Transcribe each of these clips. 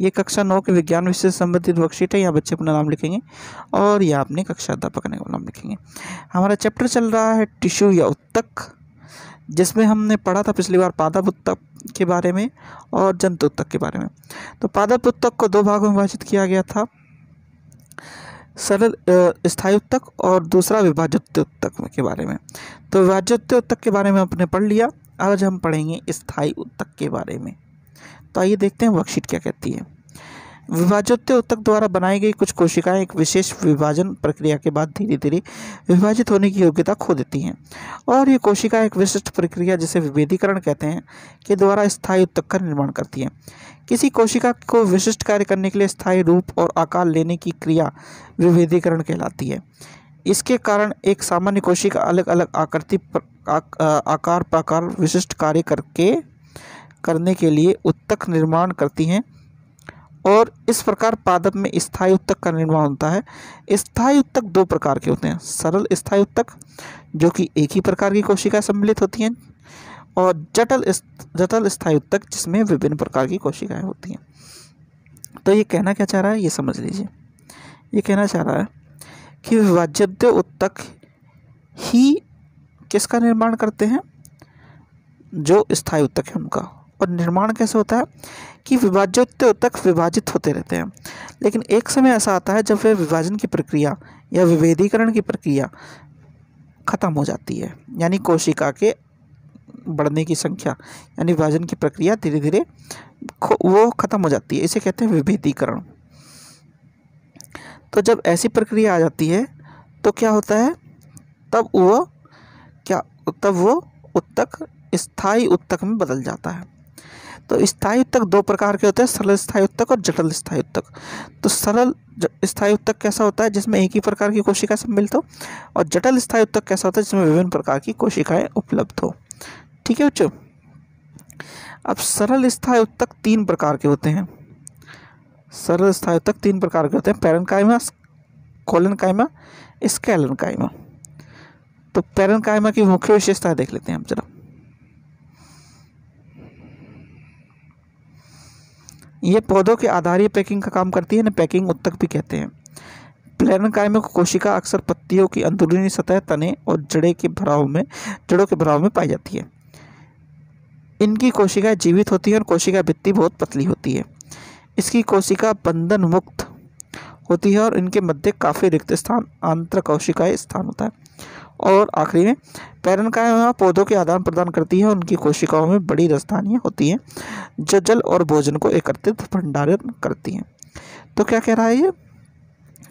ये कक्षा नौ के विज्ञान विषय से संबंधित वर्कशीट है यहाँ बच्चे अपना नाम लिखेंगे और यहाँ अपने कक्षा अध्यापक का नाम लिखेंगे हमारा चैप्टर चल रहा है टिश्यू या उत्तक जिसमें हमने पढ़ा था पिछली बार पादप उत्तक के बारे में और जंतु उत्तक के बारे में तो पादप उत्तक को दो भागों में विभाजित किया गया था सरल स्थायी उत्तक और दूसरा विभाजित उत्तक के बारे में तो विभाजित उत्तक के बारे में आपने पढ़ लिया आज हम पढ़ेंगे स्थायी उत्तक के बारे में तो आइए देखते हैं वर्कशीट क्या कहती है विभाजित उत्तक द्वारा बनाई गई कुछ कोशिकाएं एक विशेष विभाजन प्रक्रिया के बाद धीरे धीरे विभाजित होने की योग्यता खो देती हैं और ये कोशिका एक विशिष्ट प्रक्रिया जिसे विभेदीकरण कहते हैं के द्वारा स्थायी उत्तक का निर्माण करती है किसी कोशिका को विशिष्ट कार्य करने के लिए स्थायी रूप और आकार लेने की क्रिया विभेदीकरण कहलाती है इसके कारण एक सामान्य कोशिका अलग अलग आकृति आकार प्रकार विशिष्ट कार्य करके करने के लिए उत्तक निर्माण करती हैं और इस प्रकार पादप में स्थायी उत्तक का निर्माण होता है स्थायी उत्तक दो प्रकार के होते हैं सरल स्थायी उत्तक जो कि एक ही प्रकार की कोशिकाएं सम्मिलित होती हैं और जटल जटल स्थायी उत्तक जिसमें विभिन्न प्रकार की कोशिकाएं होती हैं तो ये कहना क्या चाह रहा है ये समझ लीजिए ये कहना चाह रहा है कि विभाज्य उत्तक ही किसका निर्माण करते हैं जो स्थायी उत्तक है उनका और निर्माण कैसे होता है कि विभाज्योत्तर तक विभाजित होते रहते हैं लेकिन एक समय ऐसा आता है जब वे विभाजन की प्रक्रिया या विभेदीकरण की प्रक्रिया ख़त्म हो जाती है यानी कोशिका के बढ़ने की संख्या यानी विभाजन की प्रक्रिया धीरे धीरे वो ख़त्म हो जाती है इसे कहते हैं विभेदीकरण तो जब ऐसी प्रक्रिया आ जाती है तो क्या होता है तब वो क्या तब वो उत्तक स्थायी उत्तक में बदल जाता है तो स्थायी उत्तक दो प्रकार के होते हैं सरल स्थायी उत्तक और जटिल स्थायी उत्तक तो सरल स्थायी उत्तक कैसा होता है जिसमें एक ही प्रकार की कोशिका सम्मिलित हो और जटिल स्थायी उत्तक कैसा होता है जिसमें विभिन्न प्रकार की कोशिकाएं उपलब्ध हो ठीक है बच्चों अब सरल स्थायी उत्तक तीन प्रकार के होते हैं सरल स्थायी उत्तक तीन प्रकार के होते हैं पैरन कायमा कोलन कायमा स्कैलन कायमा तो पैरन कायमा की मुख्य विशेषता देख लेते हैं हम जरा ये पौधों के आधारीय पैकिंग का काम करती है ना पैकिंग उत्तक भी कहते हैं प्लेनकाय में कोशिका अक्सर पत्तियों की अंदरूनी सतह तने और जड़े के भराव में जड़ों के भराव में पाई जाती है इनकी कोशिकाएं जीवित होती हैं और कोशिका भित्ति बहुत पतली होती है इसकी कोशिका बंधन मुक्त होती है और इनके मध्य काफ़ी रिक्त स्थान आंतर कोशिकाएँ स्थान होता है और आखिरी में पैरन का पौधों के आदान प्रदान करती है उनकी कोशिकाओं में बड़ी दस्तानियाँ होती हैं जो जल और भोजन को एकत्रित भंडारण करती हैं तो क्या कह रहा है ये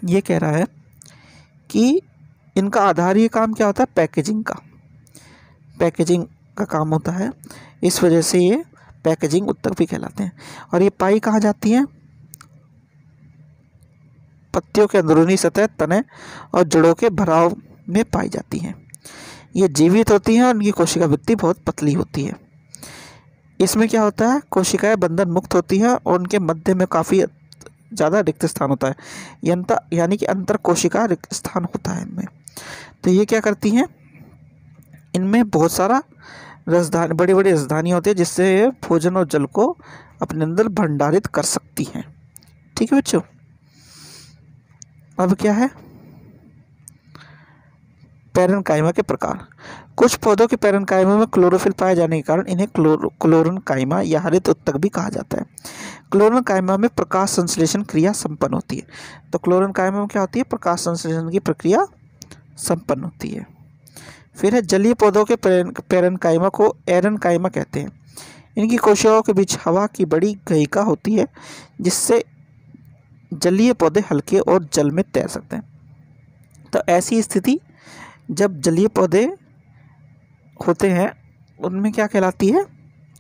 ये कह रहा है कि इनका ये काम क्या होता है पैकेजिंग का पैकेजिंग का काम होता है इस वजह से ये पैकेजिंग उत्तक भी कहलाते हैं और ये पाई कहाँ जाती है पत्तियों के अंदरूनी सतह तने और जड़ों के भराव में पाई जाती हैं ये जीवित होती हैं और इनकी कोशिका भित्ति बहुत पतली होती है इसमें क्या होता है कोशिकाएं बंधन मुक्त होती हैं और उनके मध्य में काफ़ी ज़्यादा रिक्त स्थान होता है यंता यानी कि अंतर कोशिका रिक्त स्थान होता है इनमें तो ये क्या करती हैं इनमें बहुत सारा रसधानी बड़ी बड़ी रसधानियाँ होती है जिससे भोजन और जल को अपने अंदर भंडारित कर सकती हैं ठीक है बच्चों अब क्या है कायमा के प्रकार कुछ पौधों के कायमा में क्लोरोफिल पाए जाने के कारण इन्हें क्लोर क्लोरनकाइमा या हरित उत्तक भी कहा जाता है क्लोरनकाइमा में प्रकाश संश्लेषण क्रिया संपन्न होती है तो क्लोरनकाइमा में क्या होती है प्रकाश संश्लेषण की प्रक्रिया संपन्न होती है फिर है जलीय पौधों के कायमा को एरनकाइमा कहते हैं इनकी कोशिकाओं के बीच हवा की बड़ी गहिका होती है जिससे जलीय पौधे हल्के और जल में तैर सकते हैं तो ऐसी स्थिति जब जलीय पौधे होते हैं उनमें क्या कहलाती है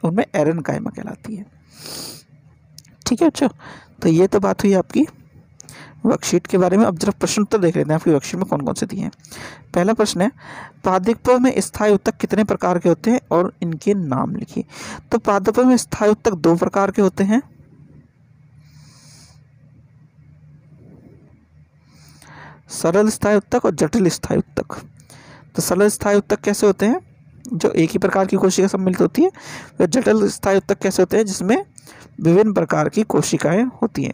उनमें एरन कायमा कहलाती है ठीक है अच्छा तो ये तो बात हुई आपकी वर्कशीट के बारे में अब जरा प्रश्न उत्तर देख लेते हैं आपकी वर्कशीट में कौन कौन से दिए हैं पहला प्रश्न है पादपों में स्थायी उत्तक कितने प्रकार के होते हैं और इनके नाम लिखिए तो पादपों में स्थायी उत्तक दो प्रकार के होते हैं सरल स्थायी उत्तक और जटिल स्थायी उत्तक तो सरल स्थायी उत्तक कैसे होते हैं जो एक ही प्रकार की कोशिका सम्मिलित होती है तो जटिल स्थायी उत्तक कैसे होते हैं जिसमें विभिन्न प्रकार की कोशिकाएं होती हैं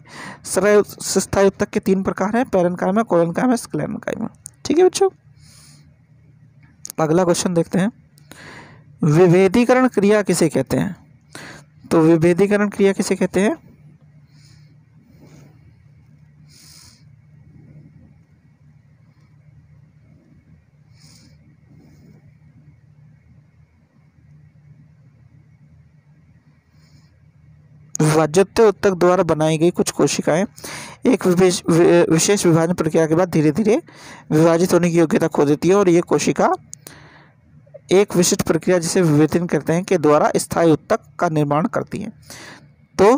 सरल स्थायी उत्तक के तीन प्रकार हैं पैरनकायमा काय स्क्लेनकायमा ठीक है बच्चों अगला क्वेश्चन देखते हैं विभेदीकरण क्रिया किसे कहते हैं तो विभेदीकरण क्रिया किसे कहते हैं वजत उत्तक द्वारा बनाई गई कुछ कोशिकाएं एक विशेष विभाजन प्रक्रिया के बाद धीरे धीरे विभाजित होने की योग्यता खो देती है और ये कोशिका एक विशिष्ट प्रक्रिया जिसे विवेचन करते हैं के द्वारा स्थायी उत्तक का निर्माण करती है तो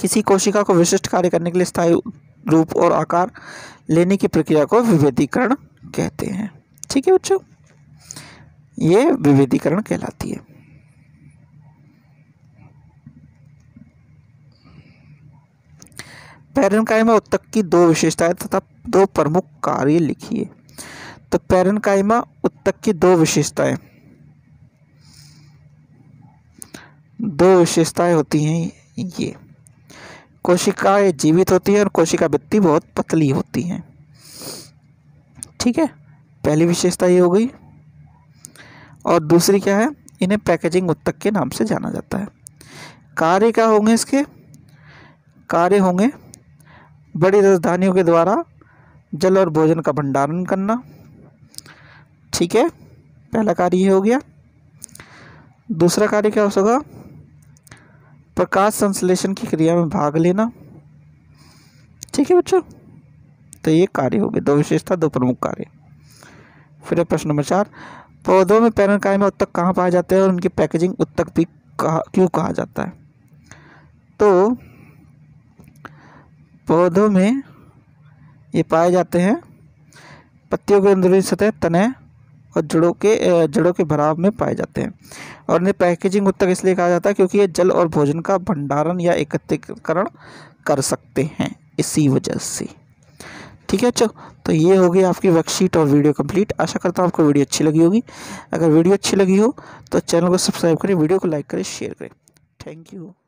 किसी कोशिका को विशिष्ट कार्य करने के लिए स्थायी रूप और आकार लेने की प्रक्रिया को विभेदीकरण कहते हैं ठीक है बच्चों ये विभेदीकरण कहलाती है पैरन में उत्तक की दो विशेषताएं तथा दो प्रमुख कार्य लिखिए तो पैरन कायमा उत्तक की दो विशेषताएं दो विशेषताएं होती हैं ये कोशिकाएं जीवित होती हैं और कोशिका भित्ति बहुत पतली होती हैं ठीक है पहली विशेषता ये हो गई और दूसरी क्या है इन्हें पैकेजिंग उत्तक के नाम से जाना जाता है कार्य क्या होंगे इसके कार्य होंगे बड़ी राजधानियों के द्वारा जल और भोजन का भंडारण करना ठीक है पहला कार्य ये हो गया दूसरा कार्य क्या हो सका प्रकाश संश्लेषण की क्रिया में भाग लेना ठीक है बच्चों तो ये कार्य हो गए दो विशेषता दो प्रमुख कार्य फिर प्रश्न नंबर चार पौधों में पैरन काय में उत्तक कहाँ पाए जाते हैं और उनकी पैकेजिंग उत्तक भी कहा क्यों कहा जाता है तो पौधों में ये पाए जाते हैं पत्तियों के अंदरूनी सतह तने और जड़ों के जड़ों के भराव में पाए जाते हैं और इन्हें पैकेजिंग उत्तक इसलिए कहा जाता है क्योंकि ये जल और भोजन का भंडारण या एकत्रीकरण कर सकते हैं इसी वजह से ठीक है चो तो ये हो गई आपकी वर्कशीट और वीडियो कंप्लीट आशा करता हूँ आपको वीडियो अच्छी लगी होगी अगर वीडियो अच्छी लगी हो तो चैनल को सब्सक्राइब करें वीडियो को लाइक करें शेयर करें थैंक यू